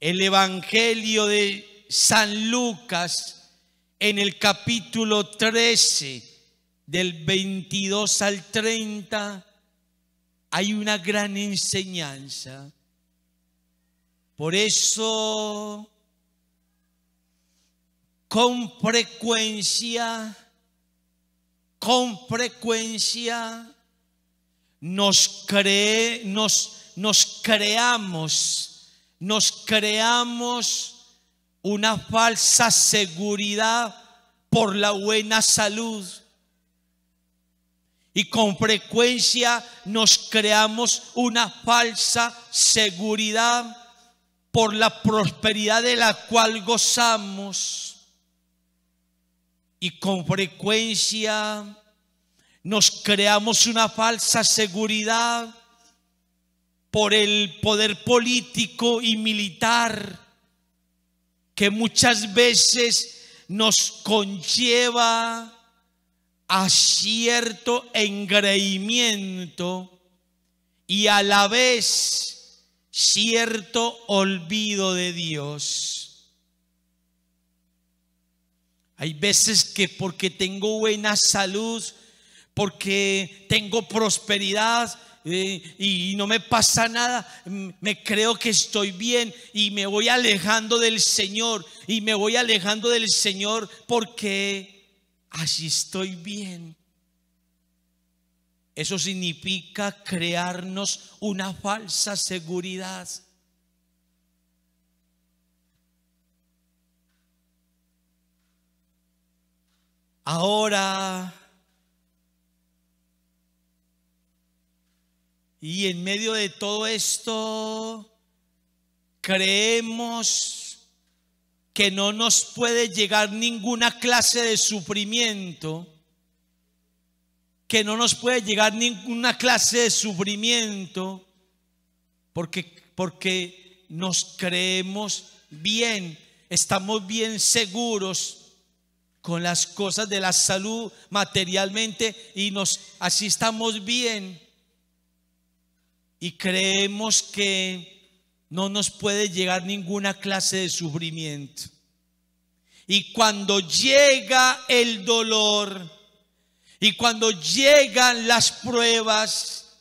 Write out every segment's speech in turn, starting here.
el Evangelio de San Lucas en el capítulo 13, del 22 al 30, hay una gran enseñanza. Por eso, con frecuencia, con frecuencia, nos, cree, nos, nos creamos nos creamos una falsa seguridad por la buena salud. Y con frecuencia nos creamos una falsa seguridad por la prosperidad de la cual gozamos. Y con frecuencia nos creamos una falsa seguridad por el poder político y militar que muchas veces nos conlleva a cierto engreimiento y a la vez cierto olvido de Dios. Hay veces que porque tengo buena salud, porque tengo prosperidad, y no me pasa nada, me creo que estoy bien y me voy alejando del Señor y me voy alejando del Señor porque así estoy bien. Eso significa crearnos una falsa seguridad. Ahora Y en medio de todo esto, creemos que no nos puede llegar ninguna clase de sufrimiento, que no nos puede llegar ninguna clase de sufrimiento, porque, porque nos creemos bien, estamos bien seguros con las cosas de la salud materialmente y nos así estamos bien y creemos que no nos puede llegar ninguna clase de sufrimiento. Y cuando llega el dolor, y cuando llegan las pruebas,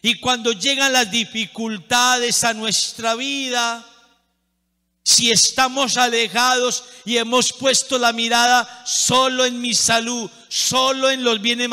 y cuando llegan las dificultades a nuestra vida, si estamos alejados y hemos puesto la mirada solo en mi salud, solo en los bienes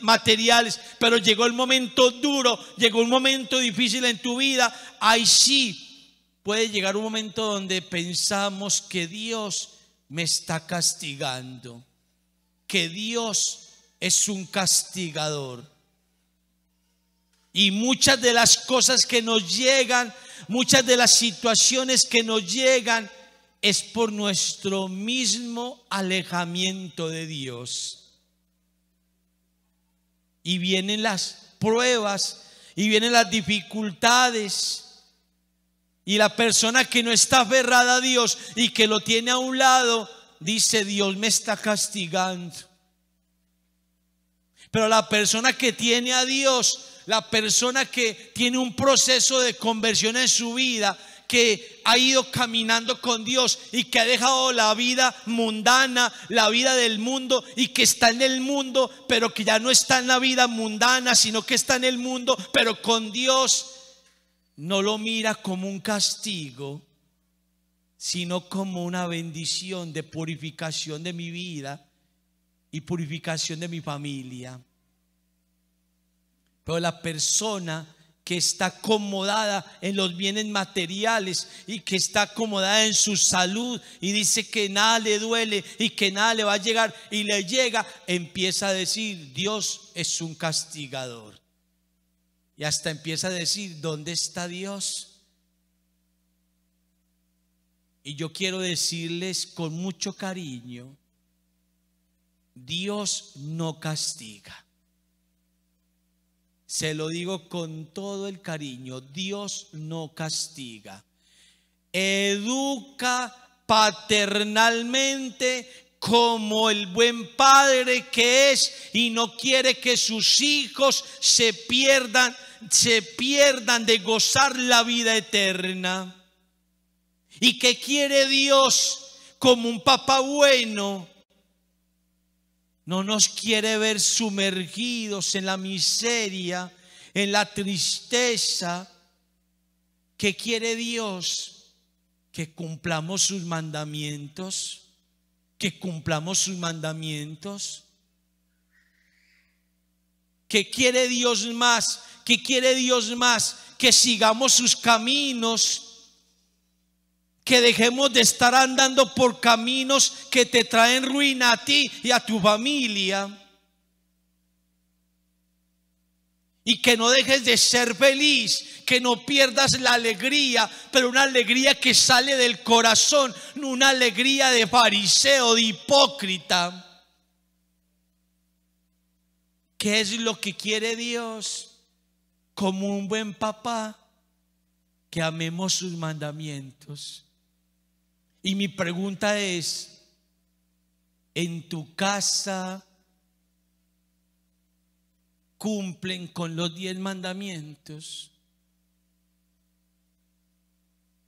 materiales, pero llegó el momento duro, llegó un momento difícil en tu vida, ahí sí puede llegar un momento donde pensamos que Dios me está castigando, que Dios es un castigador. Y muchas de las cosas que nos llegan Muchas de las situaciones que nos llegan es por nuestro mismo alejamiento de Dios. Y vienen las pruebas y vienen las dificultades. Y la persona que no está aferrada a Dios y que lo tiene a un lado, dice Dios me está castigando. Pero la persona que tiene a Dios, la persona que tiene un proceso de conversión en su vida, que ha ido caminando con Dios y que ha dejado la vida mundana, la vida del mundo y que está en el mundo, pero que ya no está en la vida mundana, sino que está en el mundo, pero con Dios, no lo mira como un castigo, sino como una bendición de purificación de mi vida y purificación de mi familia. Pero la persona que está acomodada en los bienes materiales y que está acomodada en su salud y dice que nada le duele y que nada le va a llegar y le llega, empieza a decir, Dios es un castigador. Y hasta empieza a decir, ¿dónde está Dios? Y yo quiero decirles con mucho cariño, Dios no castiga. Se lo digo con todo el cariño, Dios no castiga. Educa paternalmente como el buen padre que es y no quiere que sus hijos se pierdan, se pierdan de gozar la vida eterna. ¿Y que quiere Dios como un papá bueno? No nos quiere ver sumergidos en la miseria, en la tristeza. que quiere Dios? Que cumplamos sus mandamientos, que cumplamos sus mandamientos. ¿Qué quiere Dios más? ¿Qué quiere Dios más? Que sigamos sus caminos, que dejemos de estar andando por caminos que te traen ruina a ti y a tu familia. Y que no dejes de ser feliz, que no pierdas la alegría, pero una alegría que sale del corazón, no una alegría de fariseo, de hipócrita. ¿Qué es lo que quiere Dios? Como un buen papá, que amemos sus mandamientos y mi pregunta es, ¿en tu casa cumplen con los diez mandamientos?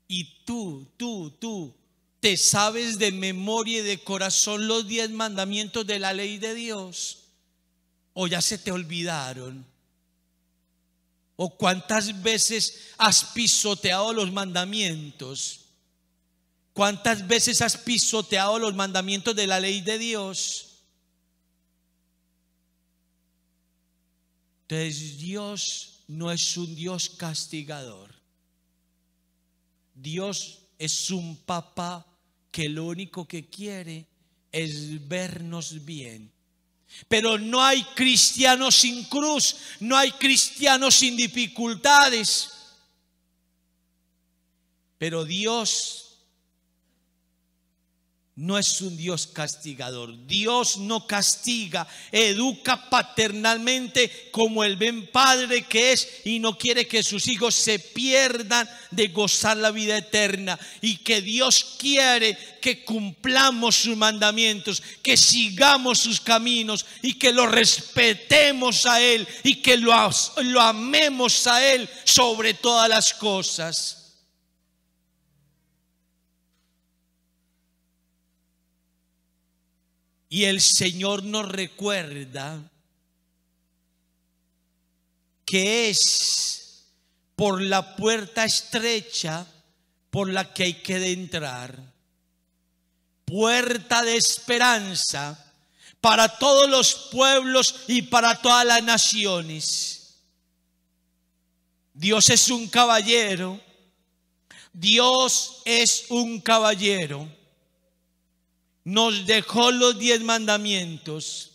Y tú, tú, tú, te sabes de memoria y de corazón los diez mandamientos de la ley de Dios, o ya se te olvidaron, o cuántas veces has pisoteado los mandamientos. ¿Cuántas veces has pisoteado los mandamientos de la ley de Dios? Entonces Dios no es un Dios castigador. Dios es un papá que lo único que quiere es vernos bien. Pero no hay cristianos sin cruz, no hay cristianos sin dificultades. Pero Dios no es un Dios castigador. Dios no castiga, educa paternalmente como el buen padre que es y no quiere que sus hijos se pierdan de gozar la vida eterna. Y que Dios quiere que cumplamos sus mandamientos, que sigamos sus caminos y que lo respetemos a Él y que lo, lo amemos a Él sobre todas las cosas. Y el Señor nos recuerda que es por la puerta estrecha por la que hay que entrar. Puerta de esperanza para todos los pueblos y para todas las naciones. Dios es un caballero. Dios es un caballero nos dejó los diez mandamientos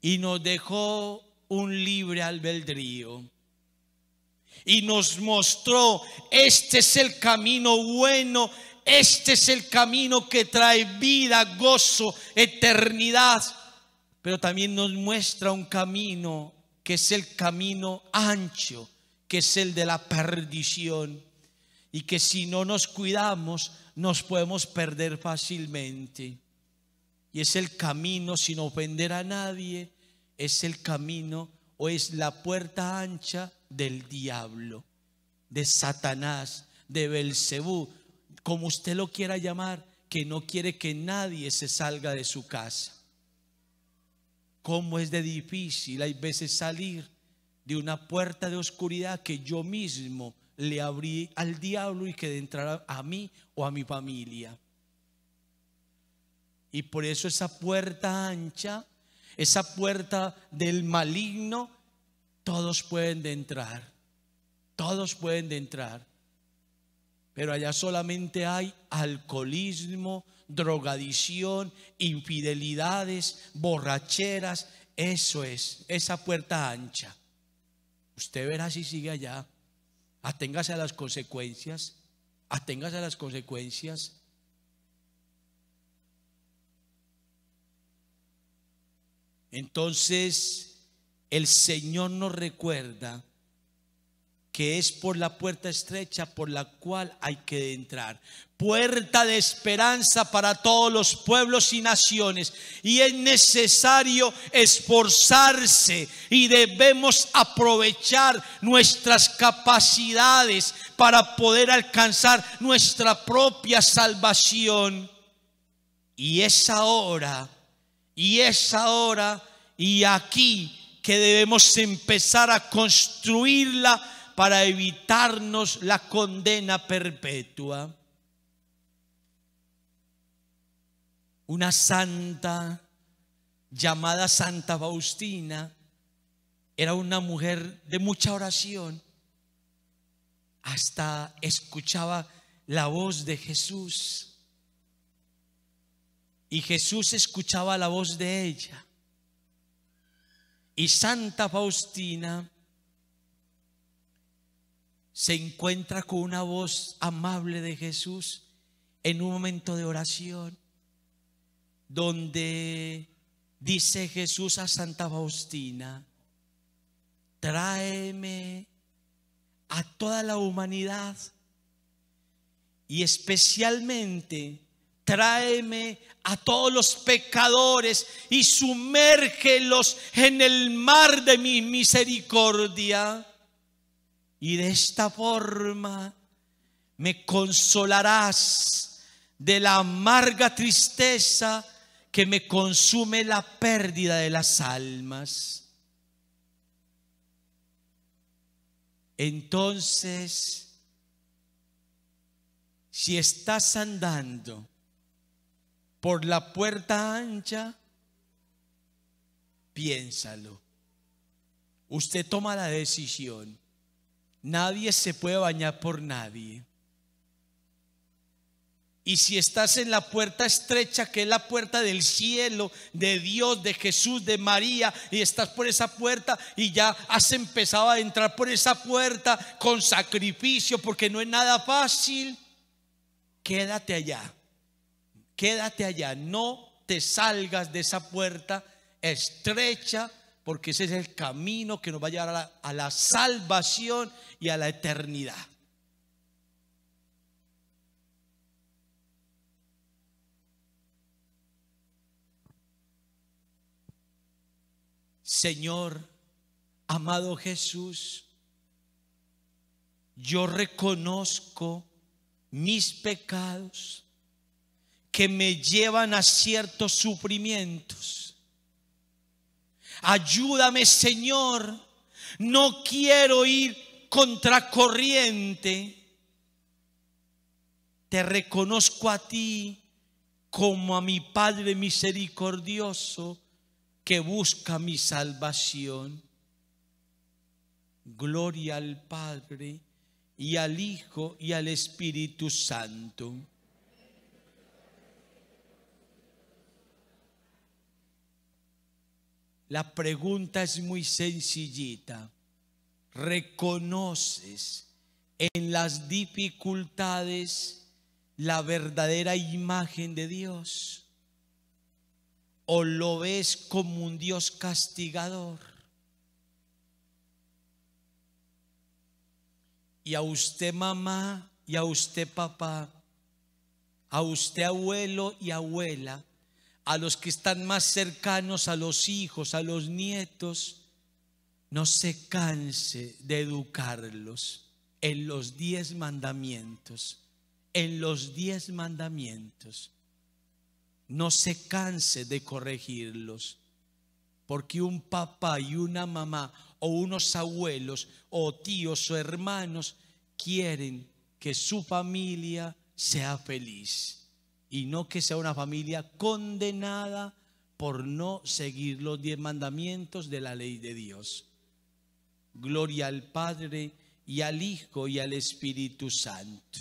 y nos dejó un libre albedrío y nos mostró, este es el camino bueno, este es el camino que trae vida, gozo, eternidad, pero también nos muestra un camino que es el camino ancho, que es el de la perdición y que si no nos cuidamos nos podemos perder fácilmente. Y es el camino sin ofender a nadie, es el camino o es la puerta ancha del diablo, de Satanás, de Belcebú, como usted lo quiera llamar, que no quiere que nadie se salga de su casa. Cómo es de difícil hay veces salir de una puerta de oscuridad que yo mismo le abrí al diablo y que de entrar a mí o a mi familia. Y por eso esa puerta ancha, esa puerta del maligno, todos pueden de entrar. Todos pueden de entrar. Pero allá solamente hay alcoholismo, drogadicción, infidelidades, borracheras. Eso es, esa puerta ancha. Usted verá si sigue allá aténgase a las consecuencias, aténgase a las consecuencias. Entonces, el Señor nos recuerda que es por la puerta estrecha por la cual hay que entrar. Puerta de esperanza para todos los pueblos y naciones. Y es necesario esforzarse y debemos aprovechar nuestras capacidades para poder alcanzar nuestra propia salvación. Y es ahora, y es ahora, y aquí que debemos empezar a construirla para evitarnos la condena perpetua. Una santa llamada Santa Faustina era una mujer de mucha oración. Hasta escuchaba la voz de Jesús. Y Jesús escuchaba la voz de ella. Y Santa Faustina se encuentra con una voz amable de Jesús en un momento de oración, donde dice Jesús a Santa Faustina, tráeme a toda la humanidad y especialmente tráeme a todos los pecadores y sumérgelos en el mar de mi misericordia y de esta forma me consolarás de la amarga tristeza que me consume la pérdida de las almas. Entonces, si estás andando por la puerta ancha, piénsalo. Usted toma la decisión. Nadie se puede bañar por nadie. Y si estás en la puerta estrecha, que es la puerta del cielo, de Dios, de Jesús, de María, y estás por esa puerta y ya has empezado a entrar por esa puerta con sacrificio, porque no es nada fácil, quédate allá, quédate allá, no te salgas de esa puerta estrecha porque ese es el camino que nos va a llevar a la, salvación y a la eternidad. Señor, amado Jesús, yo reconozco mis pecados que me llevan a ciertos sufrimientos Ayúdame, Señor. No quiero ir contracorriente. Te reconozco a ti como a mi Padre misericordioso que busca mi salvación. Gloria al Padre y al Hijo y al Espíritu Santo. La pregunta es muy sencillita. ¿Reconoces en las dificultades la verdadera imagen de Dios? ¿O lo ves como un Dios castigador? Y a usted mamá y a usted papá, a usted abuelo y abuela, a los que están más cercanos a los hijos, a los nietos, no se canse de educarlos en los diez mandamientos, en los diez mandamientos. No se canse de corregirlos, porque un papá y una mamá o unos abuelos o tíos o hermanos quieren que su familia sea feliz y no que sea una familia condenada por no seguir los diez mandamientos de la ley de Dios. Gloria al Padre y al Hijo y al Espíritu Santo.